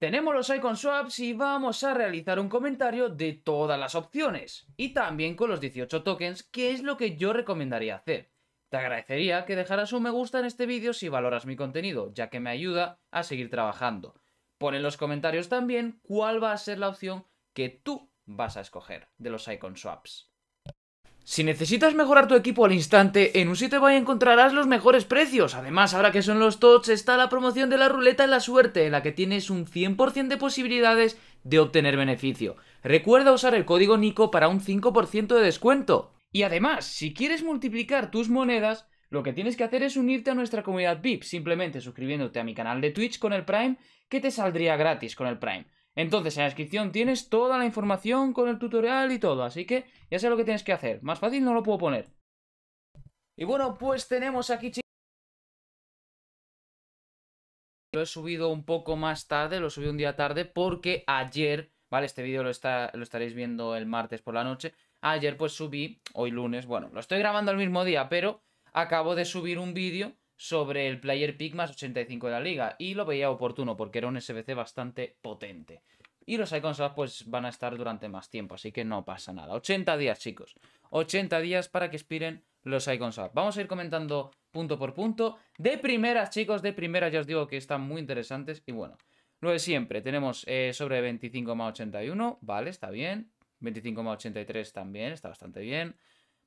Tenemos los icon swaps y vamos a realizar un comentario de todas las opciones y también con los 18 tokens, que es lo que yo recomendaría hacer. Te agradecería que dejaras un me gusta en este vídeo si valoras mi contenido, ya que me ayuda a seguir trabajando. Pon en los comentarios también cuál va a ser la opción que tú vas a escoger de los icon swaps. Si necesitas mejorar tu equipo al instante, en un sitio web encontrarás los mejores precios. Además, ahora que son los TOTS, está la promoción de la ruleta en la suerte, en la que tienes un 100% de posibilidades de obtener beneficio. Recuerda usar el código NICO para un 5% de descuento. Y además, si quieres multiplicar tus monedas, lo que tienes que hacer es unirte a nuestra comunidad VIP, simplemente suscribiéndote a mi canal de Twitch con el Prime, que te saldría gratis con el Prime. Entonces, en la descripción tienes toda la información con el tutorial y todo, así que ya sé lo que tienes que hacer. Más fácil no lo puedo poner. Y bueno, pues tenemos aquí, chicos... Lo he subido un poco más tarde, lo subí un día tarde, porque ayer, ¿vale? Este vídeo lo, está, lo estaréis viendo el martes por la noche. Ayer pues subí, hoy lunes, bueno, lo estoy grabando el mismo día, pero acabo de subir un vídeo sobre el player pick 85 de la liga. Y lo veía oportuno porque era un SBC bastante potente. Y los Icons pues van a estar durante más tiempo, así que no pasa nada. 80 días, chicos. 80 días para que expiren los Icons Vamos a ir comentando punto por punto. De primeras, chicos, de primeras ya os digo que están muy interesantes. Y bueno, lo de siempre, tenemos eh, sobre 25 más 81, vale, está bien. 25 más 83 también, está bastante bien.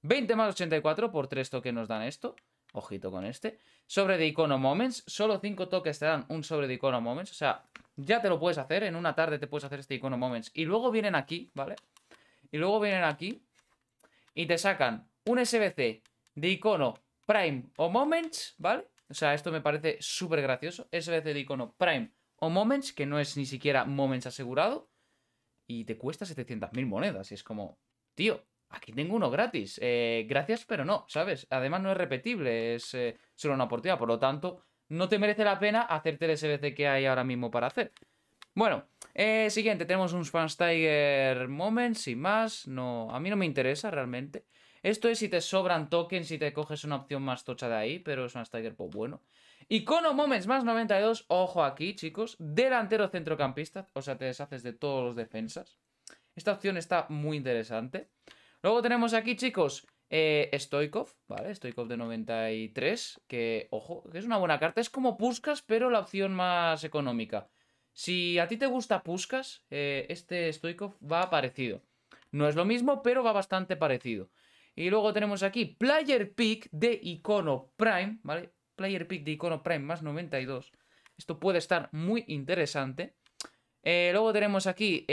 20 más 84 por 3 toques nos dan esto. Ojito con este. Sobre de icono moments. Solo 5 toques te dan un sobre de icono moments. O sea, ya te lo puedes hacer. En una tarde te puedes hacer este icono moments. Y luego vienen aquí, ¿vale? Y luego vienen aquí y te sacan un SBC de icono prime o moments, ¿vale? O sea, esto me parece súper gracioso. SBC de icono prime o moments, que no es ni siquiera moments asegurado. Y te cuesta 700.000 monedas. Y es como, tío, Aquí tengo uno gratis. Eh, gracias, pero no, ¿sabes? Además no es repetible, es eh, solo una oportunidad. Por lo tanto, no te merece la pena hacerte el SBC que hay ahora mismo para hacer. Bueno, eh, siguiente, tenemos un Spans Tiger Moments y más. No, a mí no me interesa realmente. Esto es si te sobran tokens, y te coges una opción más tocha de ahí, pero es un Tiger, pues bueno. Icono Moments más 92, ojo aquí, chicos. Delantero centrocampista, o sea, te deshaces de todos los defensas. Esta opción está muy interesante. Luego tenemos aquí, chicos, eh, Stoikov, ¿vale? Stoikov de 93, que, ojo, que es una buena carta. Es como Puskas, pero la opción más económica. Si a ti te gusta Puskas, eh, este Stoikov va parecido. No es lo mismo, pero va bastante parecido. Y luego tenemos aquí Player Pick de Icono Prime, ¿vale? Player Pick de Icono Prime más 92. Esto puede estar muy interesante. Eh, luego tenemos aquí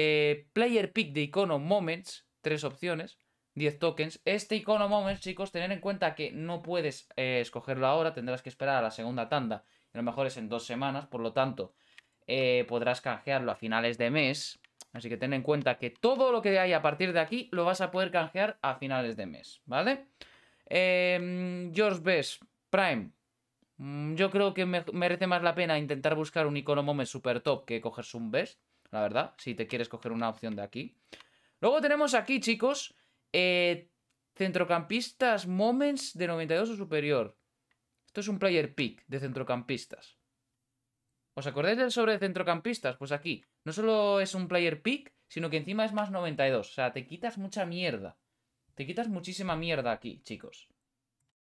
Player Pick de Icono Moments, tres opciones. 10 tokens. Este icono moment chicos, tener en cuenta que no puedes eh, escogerlo ahora, tendrás que esperar a la segunda tanda. A lo mejor es en dos semanas, por lo tanto, eh, podrás canjearlo a finales de mes. Así que ten en cuenta que todo lo que hay a partir de aquí lo vas a poder canjear a finales de mes, ¿vale? Em, George Best, Prime. Mm, yo creo que merece más la pena intentar buscar un icono moment super top que coger un Best, la verdad, si te quieres coger una opción de aquí. Luego tenemos aquí, chicos, eh, centrocampistas moments de 92 o superior. Esto es un player pick de centrocampistas. ¿Os acordáis del sobre de centrocampistas? Pues aquí. No solo es un player pick, sino que encima es más 92. O sea, te quitas mucha mierda. Te quitas muchísima mierda aquí, chicos.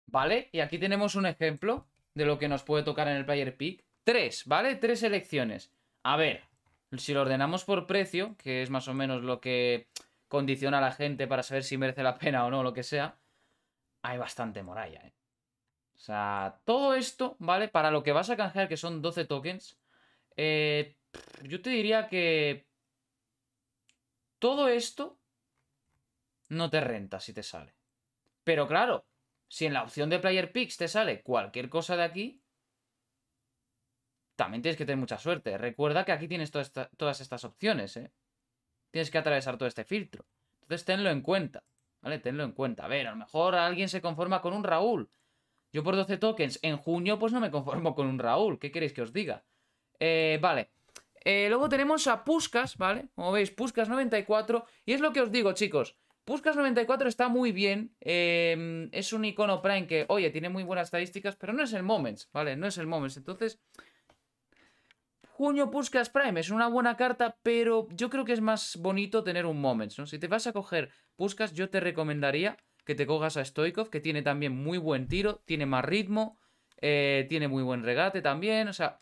¿Vale? Y aquí tenemos un ejemplo de lo que nos puede tocar en el player pick. Tres, ¿vale? Tres elecciones. A ver, si lo ordenamos por precio, que es más o menos lo que condiciona a la gente para saber si merece la pena o no, lo que sea, hay bastante moralla, ¿eh? O sea, todo esto, ¿vale? Para lo que vas a canjear, que son 12 tokens, eh, yo te diría que todo esto no te renta si te sale. Pero claro, si en la opción de Player Picks te sale cualquier cosa de aquí, también tienes que tener mucha suerte. Recuerda que aquí tienes todas estas opciones, ¿eh? tienes que atravesar todo este filtro. Entonces tenlo en cuenta, ¿vale? Tenlo en cuenta. A ver, a lo mejor alguien se conforma con un Raúl. Yo por 12 tokens en junio pues no me conformo con un Raúl. ¿Qué queréis que os diga? Eh, vale. Eh, luego tenemos a Puskas, ¿vale? Como veis, Puskas 94. Y es lo que os digo, chicos. Puskas 94 está muy bien. Em, es un icono Prime que, oye, tiene muy buenas estadísticas, pero no es el Moments, ¿vale? No es el Moments. Entonces, Junio Puskas Prime es una buena carta, pero yo creo que es más bonito tener un Moments, ¿no? Si te vas a coger Puskas, yo te recomendaría que te cogas a Stoikov, que tiene también muy buen tiro, tiene más ritmo, eh, tiene muy buen regate también, o sea...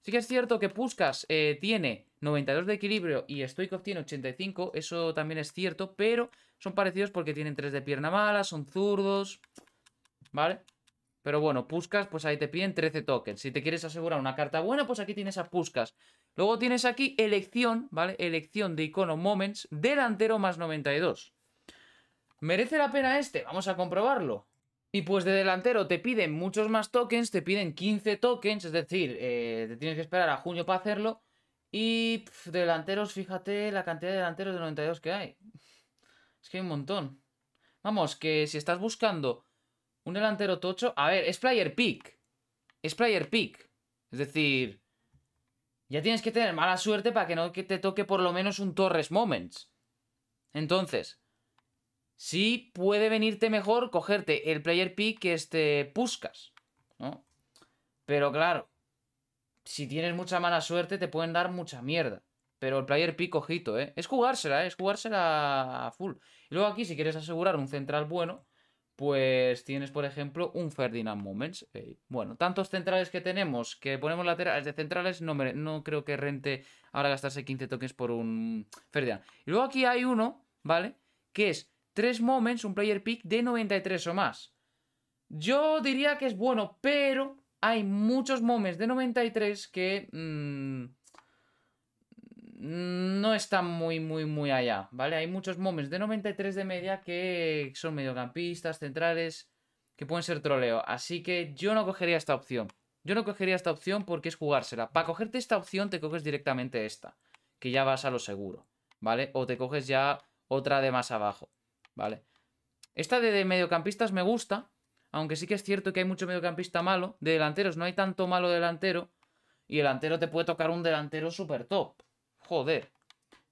Sí que es cierto que Puskas eh, tiene 92 de equilibrio y Stoikov tiene 85, eso también es cierto, pero son parecidos porque tienen 3 de pierna mala, son zurdos, ¿vale? Pero bueno, Puscas, pues ahí te piden 13 tokens. Si te quieres asegurar una carta buena, pues aquí tienes a Puscas. Luego tienes aquí elección, ¿vale? Elección de icono Moments, delantero más 92. ¿Merece la pena este? Vamos a comprobarlo. Y pues de delantero te piden muchos más tokens, te piden 15 tokens, es decir, eh, te tienes que esperar a junio para hacerlo. Y delanteros, fíjate la cantidad de delanteros de 92 que hay. Es que hay un montón. Vamos, que si estás buscando un delantero tocho. A ver, es player pick. Es player pick. Es decir, ya tienes que tener mala suerte para que no te toque por lo menos un Torres Moments. Entonces, sí puede venirte mejor cogerte el player pick que este Puscas, ¿no? Pero claro, si tienes mucha mala suerte te pueden dar mucha mierda. Pero el player pick, ojito, ¿eh? Es jugársela, ¿eh? es jugársela a full. Y luego aquí, si quieres asegurar un central bueno, pues tienes, por ejemplo, un Ferdinand Moments. Eh, bueno, tantos centrales que tenemos, que ponemos laterales de centrales, no, me, no creo que rente ahora gastarse 15 tokens por un Ferdinand. Y luego aquí hay uno, ¿vale? Que es 3 Moments, un player pick de 93 o más. Yo diría que es bueno, pero hay muchos Moments de 93 que... Mm, no está muy, muy, muy allá, ¿vale? Hay muchos momentos de 93 de media que son mediocampistas, centrales, que pueden ser troleo. Así que yo no cogería esta opción. Yo no cogería esta opción porque es jugársela. Para cogerte esta opción te coges directamente esta, que ya vas a lo seguro, ¿vale? O te coges ya otra de más abajo, ¿vale? Esta de, mediocampistas me gusta, aunque sí que es cierto que hay mucho mediocampista malo. De delanteros no hay tanto malo delantero. Y delantero te puede tocar un delantero super top. Joder.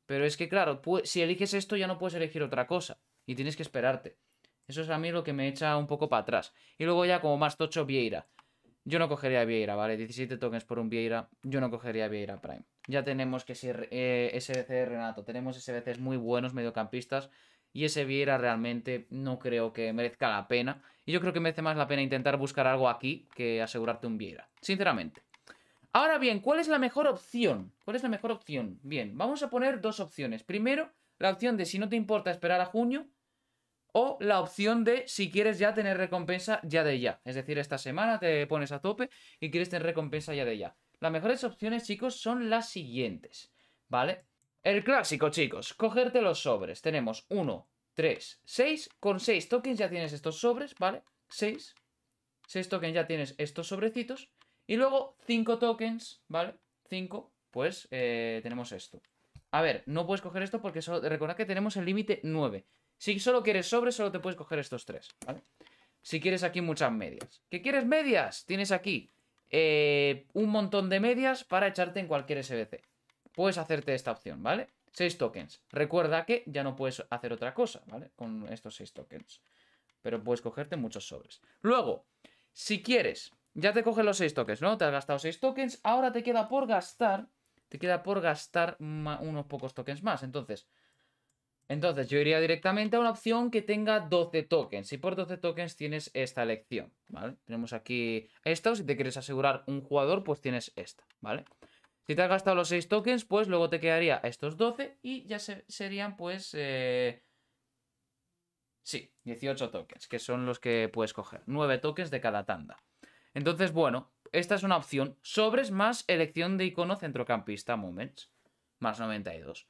Pero es que, claro, si eliges esto ya no puedes elegir otra cosa. Y tienes que esperarte. Eso es a mí lo que me echa un poco para atrás. Y luego ya como más tocho, Vieira. Yo no cogería Vieira, ¿vale? 17 tokens por un Vieira. Yo no cogería Vieira Prime. Ya tenemos que ser eh, SBC Renato. Tenemos SBCs muy buenos, mediocampistas. Y ese Vieira realmente no creo que merezca la pena. Y yo creo que merece más la pena intentar buscar algo aquí que asegurarte un Vieira. Sinceramente. Ahora bien, ¿cuál es la mejor opción? ¿Cuál es la mejor opción? Bien, vamos a poner dos opciones. Primero, la opción de si no te importa esperar a junio o la opción de si quieres ya tener recompensa ya de ya. Es decir, esta semana te pones a tope y quieres tener recompensa ya de ya. Las mejores opciones, chicos, son las siguientes, ¿vale? El clásico, chicos, cogerte los sobres. Tenemos 1, 3, 6. Con 6 tokens ya tienes estos sobres, ¿vale? 6. 6 tokens ya tienes estos sobrecitos. Y luego 5 tokens, ¿vale? 5, pues eh, tenemos esto. A ver, no puedes coger esto porque solo, recordad que tenemos el límite 9. Si solo quieres sobres, solo te puedes coger estos tres, ¿vale? Si quieres aquí muchas medias. ¿Qué quieres medias? Tienes aquí eh, un montón de medias para echarte en cualquier SBC. Puedes hacerte esta opción, ¿vale? 6 tokens. Recuerda que ya no puedes hacer otra cosa, ¿vale? Con estos 6 tokens. Pero puedes cogerte muchos sobres. Luego, si quieres ya te coges los 6 tokens, ¿no? Te has gastado 6 tokens. Ahora te queda por gastar. Te queda por gastar unos pocos tokens más. Entonces, entonces yo iría directamente a una opción que tenga 12 tokens. Y por 12 tokens tienes esta elección, ¿vale? Tenemos aquí esta. si te quieres asegurar un jugador, pues tienes esta, ¿vale? Si te has gastado los 6 tokens, pues luego te quedaría estos 12 y ya serían, pues... Eh, sí, 18 tokens, que son los que puedes coger. 9 tokens de cada tanda. Entonces, bueno, esta es una opción. Sobres más elección de icono centrocampista moments. Más 92.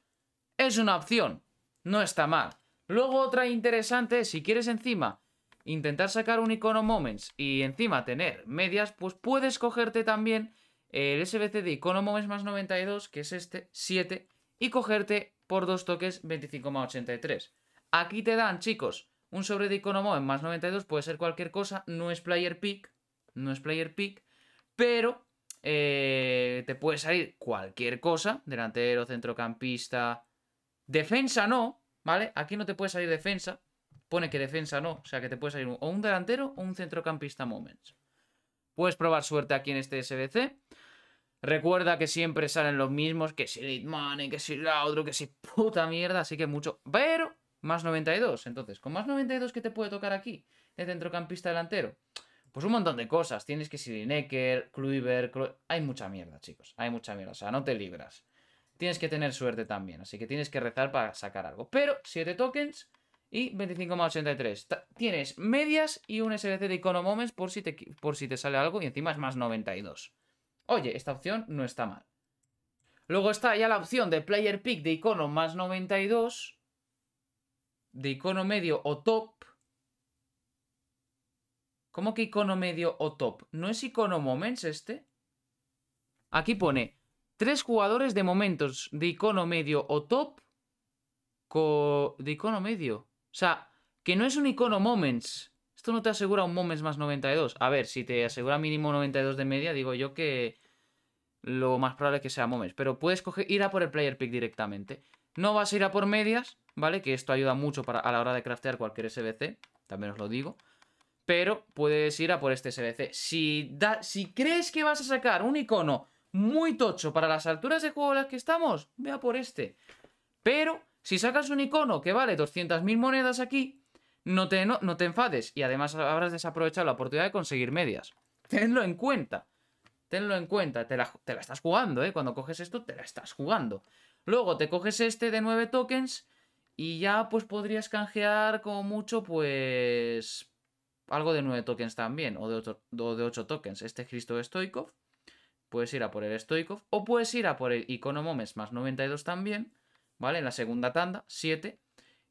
Es una opción. No está mal. Luego otra interesante, si quieres encima intentar sacar un icono moments y encima tener medias, pues puedes cogerte también el SBC de icono moments más 92, que es este, 7, y cogerte por dos toques 83. Aquí te dan, chicos, un sobre de icono moments más 92, puede ser cualquier cosa, no es player pick, no es player pick, pero eh, te puede salir cualquier cosa, delantero, centrocampista, defensa no, ¿vale? Aquí no te puede salir defensa, pone que defensa no, o sea que te puede salir o un delantero o un centrocampista moments. Puedes probar suerte aquí en este SBC. Recuerda que siempre salen los mismos, que si y que si Laudro, que si puta mierda, así que mucho. Pero, más 92, entonces, con más 92 que te puede tocar aquí, de centrocampista delantero. Pues un montón de cosas. Tienes que Sirinecker, Kluivert... Hay mucha mierda, chicos. Hay mucha mierda. O sea, no te libras. Tienes que tener suerte también. Así que tienes que rezar para sacar algo. Pero 7 tokens y 25 más 83. tienes medias y un SBC de icono moments por si, te, por si te sale algo. Y encima es más 92. Oye, esta opción no está mal. Luego está ya la opción de player pick de icono más 92. De icono medio o top ¿Cómo que icono medio o top? ¿No es icono moments este? Aquí pone tres jugadores de momentos de icono medio o top de icono medio. O sea, que no es un icono moments. Esto no te asegura un moments más 92. A ver, si te asegura mínimo 92 de media, digo yo que lo más probable es que sea moments. Pero puedes ir a por el player pick directamente. No vas a ir a por medias, ¿vale? Que esto ayuda mucho para, a la hora de craftear cualquier SBC. También os lo digo pero puedes ir a por este SBC. Si, da, si crees que vas a sacar un icono muy tocho para las alturas de juego en las que estamos, ve a por este. Pero si sacas un icono que vale 200.000 monedas aquí, no te, no, te enfades y además habrás desaprovechado la oportunidad de conseguir medias. Tenlo en cuenta. Tenlo en cuenta, te la, te la estás jugando, ¿eh? Cuando coges esto, te la estás jugando. Luego te coges este de 9 tokens y ya pues podrías canjear como mucho pues algo de 9 tokens también, o de 8, de tokens. Este Cristo Stoikov, puedes ir a por el Stoikov, o puedes ir a por el Iconomomes más 92 también, ¿vale? En la segunda tanda, 7.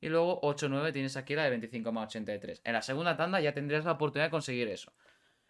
Y luego 8-9 tienes aquí la de 25 más 83. En la segunda tanda ya tendrías la oportunidad de conseguir eso.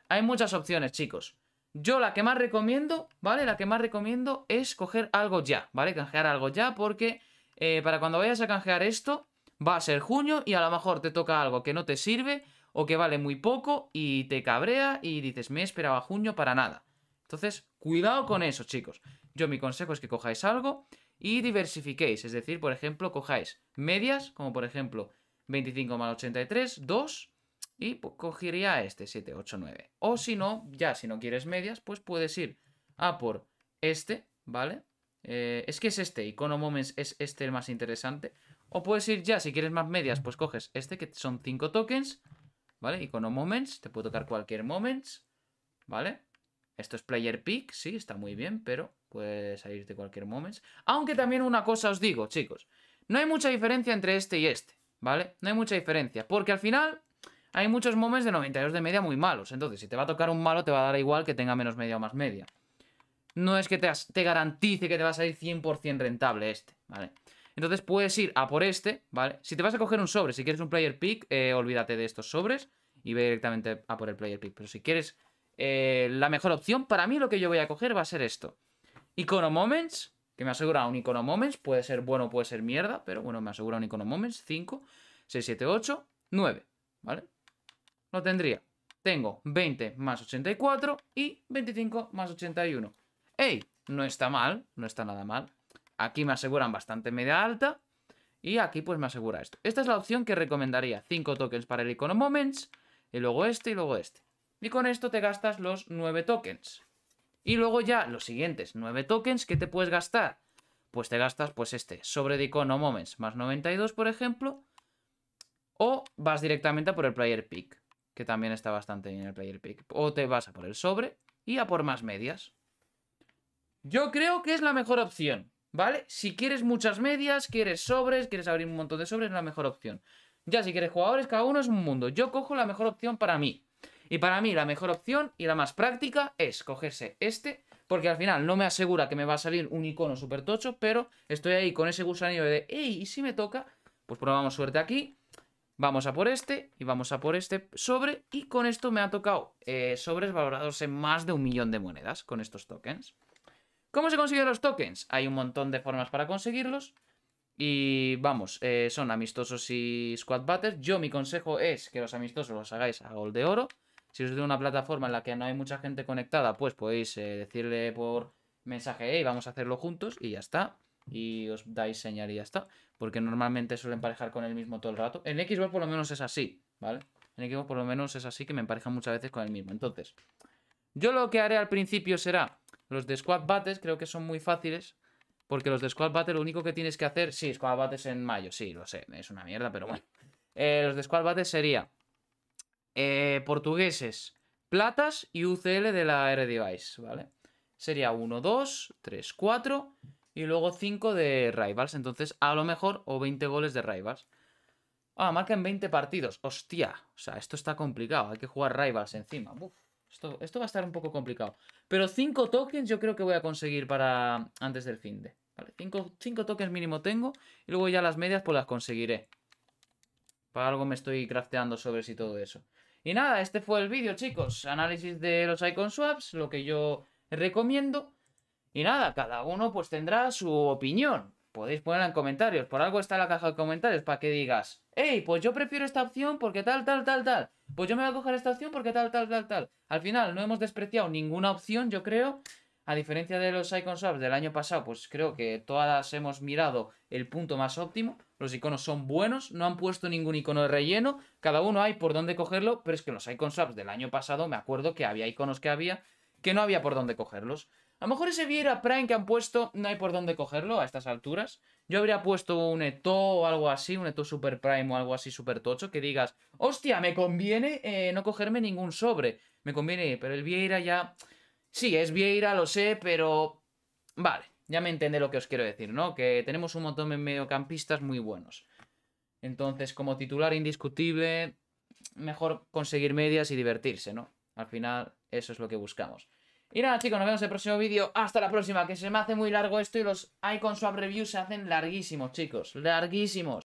Hay muchas opciones, chicos. Yo la que más recomiendo, ¿vale? La que más recomiendo es coger algo ya, ¿vale? Canjear algo ya porque eh, para cuando vayas a canjear esto va a ser junio y a lo mejor te toca algo que no te sirve o que vale muy poco y te cabrea y dices, me esperaba junio para nada. Entonces, cuidado con eso, chicos. Yo mi consejo es que cojáis algo y diversifiquéis. Es decir, por ejemplo, cojáis medias, como por ejemplo 25 más 83, 2, y pues, cogiría este 7, 8, 9. O si no, ya si no quieres medias, pues puedes ir a por este, ¿vale? Eh, es que es este, Icono Moments es este el más interesante. O puedes ir ya, si quieres más medias, pues coges este, que son 5 tokens. ¿vale? Icono Moments, te puede tocar cualquier Moments, ¿vale? Esto es Player Pick, sí, está muy bien, pero puede salir de cualquier Moments. Aunque también una cosa os digo, chicos, no hay mucha diferencia entre este y este, ¿vale? No hay mucha diferencia, porque al final hay muchos Moments de 92 de media muy malos, entonces si te va a tocar un malo te va a dar igual que tenga menos media o más media. No es que te, te garantice que te va a salir 100% rentable este, ¿vale? Entonces puedes ir a por este, ¿vale? Si te vas a coger un sobre, si quieres un player pick, eh, olvídate de estos sobres y ve directamente a por el player pick. Pero si quieres eh, la mejor opción, para mí lo que yo voy a coger va a ser esto. Icono Moments, que me asegura un Icono Moments, puede ser bueno, puede ser mierda, pero bueno, me asegura un Icono Moments, 5, 6, 7, 8, 9, ¿vale? Lo tendría. Tengo 20 más 84 y 25 más 81. ¡Ey! No está mal, no está nada mal. Aquí me aseguran bastante media alta. Y aquí pues me asegura esto. Esta es la opción que recomendaría. 5 tokens para el icono Moments. Y luego este y luego este. Y con esto te gastas los 9 tokens. Y luego ya los siguientes 9 tokens ¿qué te puedes gastar. Pues te gastas pues este sobre de icono Moments más 92 por ejemplo. O vas directamente a por el player pick. Que también está bastante bien el player pick. O te vas a por el sobre y a por más medias. Yo creo que es la mejor opción. ¿Vale? Si quieres muchas medias, quieres sobres, quieres abrir un montón de sobres, es la mejor opción. Ya, si quieres jugadores, cada uno es un mundo. Yo cojo la mejor opción para mí. Y para mí la mejor opción y la más práctica es cogerse este, porque al final no me asegura que me va a salir un icono súper tocho, pero estoy ahí con ese gusanillo de, hey, ¿y si me toca? Pues probamos suerte aquí, vamos a por este y vamos a por este sobre, y con esto me ha tocado eh, sobres valorados en más de un millón de monedas con estos tokens. ¿Cómo se consiguen los tokens? Hay un montón de formas para conseguirlos. Y vamos, eh, son amistosos y squad battles. Yo mi consejo es que los amistosos los hagáis a gol de oro. Si os de una plataforma en la que no hay mucha gente conectada, pues podéis eh, decirle por mensaje, hey, vamos a hacerlo juntos y ya está. Y os dais señal y ya está. Porque normalmente suelen emparejar con el mismo todo el rato. En Xbox por lo menos es así, ¿vale? En Xbox por lo menos es así que me emparejan muchas veces con el mismo. Entonces, yo lo que haré al principio será los de Squad Battles creo que son muy fáciles. Porque los de Squad Battle lo único que tienes que hacer... Sí, Squad Battles en mayo, sí, lo sé. Es una mierda, pero bueno. Eh, los de Squad Battles sería... Eh, portugueses, platas y UCL de la R-Device, ¿vale? Sería 1, 2, 3, 4 y luego 5 de Rivals. Entonces, a lo mejor, o 20 goles de Rivals. Ah, marcan 20 partidos. Hostia. O sea, esto está complicado. Hay que jugar Rivals encima. Uf. Esto, va a estar un poco complicado. Pero 5 tokens yo creo que voy a conseguir para antes del fin de. ¿Vale? 5 tokens mínimo tengo. Y luego ya las medias pues las conseguiré. Para algo me estoy crafteando sobres y todo eso. Y nada, este fue el vídeo, chicos. Análisis de los icon swaps, lo que yo recomiendo. Y nada, cada uno pues tendrá su opinión podéis ponerla en comentarios. Por algo está la caja de comentarios, para que digas, hey, pues yo prefiero esta opción porque tal, tal, tal, tal. Pues yo me voy a coger esta opción porque tal, tal, tal, tal. Al final no hemos despreciado ninguna opción, yo creo. A diferencia de los icon swaps del año pasado, pues creo que todas hemos mirado el punto más óptimo. Los iconos son buenos, no han puesto ningún icono de relleno. Cada uno hay por dónde cogerlo, pero es que los icon swaps del año pasado me acuerdo que había iconos que había que no había por dónde cogerlos. A lo mejor ese Vieira Prime que han puesto no hay por dónde cogerlo a estas alturas. Yo habría puesto un Eto o algo así, un Eto Super Prime o algo así super tocho que digas, hostia, me conviene eh, no cogerme ningún sobre. Me conviene, pero el Vieira ya... Sí, es Vieira, lo sé, pero... Vale, ya me entiende lo que os quiero decir, ¿no? Que tenemos un montón de mediocampistas muy buenos. Entonces, como titular indiscutible, mejor conseguir medias y divertirse, ¿no? Al final, eso es lo que buscamos. Y nada chicos, nos vemos en el próximo vídeo. Hasta la próxima, que se me hace muy largo esto y los icon reviews se hacen larguísimos chicos, larguísimos.